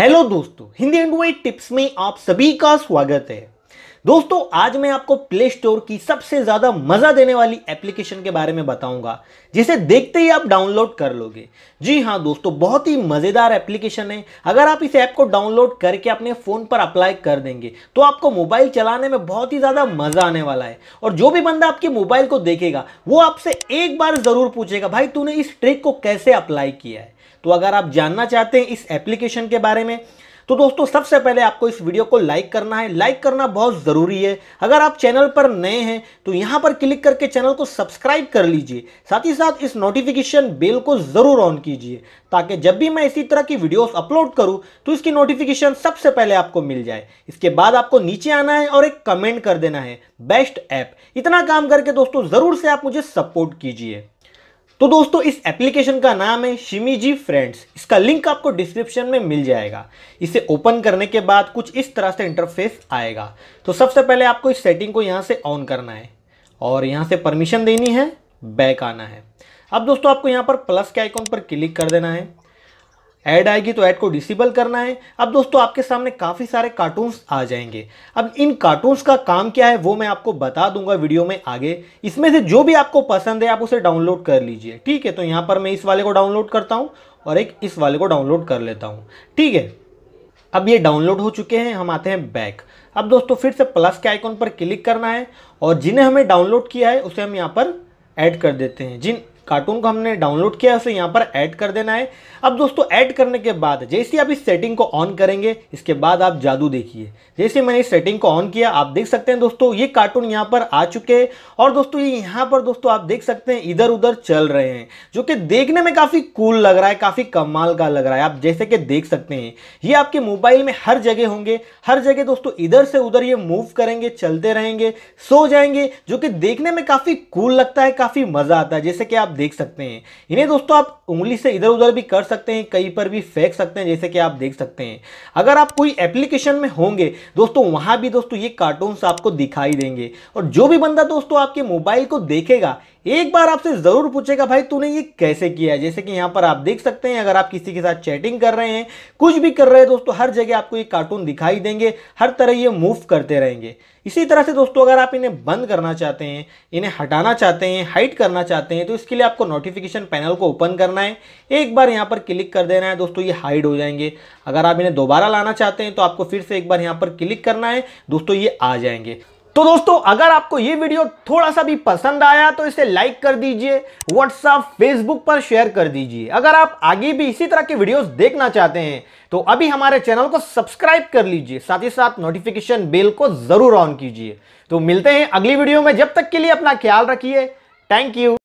hello दोस्तों Hindi Y tips में आप सभी का स्वागत है दोस्तों आज मैं आपको प्ले स्टोर की सबसे ज़्यादा मज़ा देने वाली एप्लीकेशन के बारे में बताऊंगा जिसे देखते ही आप डाउनलोड कर लोगे जी हाँ दोस्तों बहुत ही मज़ेदार एप्लीकेशन है अगर आप इस ऐप को डाउनलोड करके अपने फ़ोन पर अप्लाई कर देंगे तो आपको मोबाइल चलाने में बहुत ही ज़्यादा मज़ा आने वाला है और जो भी बंदा आपके मोबाइल को देखेगा वो आपसे एक बार ज़रूर पूछेगा भाई तूने इस ट्रिक को कैसे अप्लाई किया है तो अगर आप जानना चाहते हैं इस एप्लीकेशन के बारे में तो दोस्तों सबसे पहले आपको इस वीडियो को लाइक करना है लाइक करना बहुत ज़रूरी है अगर आप चैनल पर नए हैं तो यहाँ पर क्लिक करके चैनल को सब्सक्राइब कर लीजिए साथ ही साथ इस नोटिफिकेशन बेल को ज़रूर ऑन कीजिए ताकि जब भी मैं इसी तरह की वीडियोस अपलोड करूँ तो इसकी नोटिफिकेशन सबसे पहले आपको मिल जाए इसके बाद आपको नीचे आना है और एक कमेंट कर देना है बेस्ट ऐप इतना काम करके दोस्तों ज़रूर से आप मुझे सपोर्ट कीजिए तो दोस्तों इस एप्लीकेशन का नाम है शिमीजी फ्रेंड्स इसका लिंक आपको डिस्क्रिप्शन में मिल जाएगा इसे ओपन करने के बाद कुछ इस तरह से इंटरफेस आएगा तो सबसे पहले आपको इस सेटिंग को यहाँ से ऑन करना है और यहाँ से परमिशन देनी है बैक आना है अब दोस्तों आपको यहाँ पर प्लस के आइकॉन पर क्लिक कर देना है ऐड आएगी तो ऐड को डिसेबल करना है अब दोस्तों आपके सामने काफ़ी सारे कार्टून्स आ जाएंगे अब इन कार्टून्स का काम क्या है वो मैं आपको बता दूंगा वीडियो में आगे इसमें से जो भी आपको पसंद है आप उसे डाउनलोड कर लीजिए ठीक है तो यहाँ पर मैं इस वाले को डाउनलोड करता हूँ और एक इस वाले को डाउनलोड कर लेता हूँ ठीक है अब ये डाउनलोड हो चुके हैं हम आते हैं बैक अब दोस्तों फिर से प्लस के आइकॉन पर क्लिक करना है और जिन्हें हमें डाउनलोड किया है उसे हम यहाँ पर ऐड कर देते हैं जिन कार्टून को हमने डाउनलोड किया है उसे यहाँ पर ऐड कर देना है अब दोस्तों ऐड करने के बाद जैसे आप इस सेटिंग को ऑन करेंगे इसके बाद आप जादू देखिए जैसे मैंने इस सेटिंग को ऑन किया आप देख सकते हैं दोस्तों ये कार्टून यहाँ पर आ चुके हैं और दोस्तों ये यहाँ पर दोस्तों आप देख सकते हैं इधर उधर चल रहे हैं जो कि देखने में काफ़ी कूल लग रहा है काफ़ी कमाल का लग रहा है आप जैसे कि देख सकते हैं ये आपके मोबाइल में हर जगह होंगे हर जगह दोस्तों इधर से उधर ये मूव करेंगे चलते रहेंगे सो जाएंगे जो कि देखने में काफ़ी कूल लगता है काफ़ी मज़ा आता है जैसे कि आप देख सकते हैं इन्हें दोस्तों आप उंगली से इधर उधर भी कर सकते हैं कहीं पर भी फेंक सकते हैं जैसे कि आप देख सकते हैं अगर आप कोई एप्लीकेशन में होंगे दोस्तों वहां भी दोस्तों ये कार्टून आपको दिखाई देंगे और जो भी बंदा दोस्तों आपके मोबाइल को देखेगा एक बार आपसे जरूर पूछेगा भाई तूने ये कैसे किया है जैसे कि यहाँ पर आप देख सकते हैं अगर आप किसी के साथ चैटिंग कर रहे हैं कुछ भी कर रहे हैं दोस्तों हर जगह आपको ये कार्टून दिखाई देंगे हर तरह ये मूव करते रहेंगे इसी तरह से दोस्तों अगर आप इन्हें बंद करना चाहते हैं इन्हें हटाना चाहते हैं हाइड करना चाहते हैं तो इसके लिए आपको नोटिफिकेशन पैनल को ओपन करना है एक बार यहाँ पर क्लिक कर देना है दोस्तों ये हाइड हो जाएंगे अगर आप इन्हें दोबारा लाना चाहते हैं तो आपको फिर से एक बार यहाँ पर क्लिक करना है दोस्तों ये आ जाएंगे तो दोस्तों अगर आपको ये वीडियो थोड़ा सा भी पसंद आया तो इसे लाइक कर दीजिए व्हाट्सअप फेसबुक पर शेयर कर दीजिए अगर आप आगे भी इसी तरह के वीडियोस देखना चाहते हैं तो अभी हमारे चैनल को सब्सक्राइब कर लीजिए साथ ही साथ नोटिफिकेशन बेल को जरूर ऑन कीजिए तो मिलते हैं अगली वीडियो में जब तक के लिए अपना ख्याल रखिए थैंक यू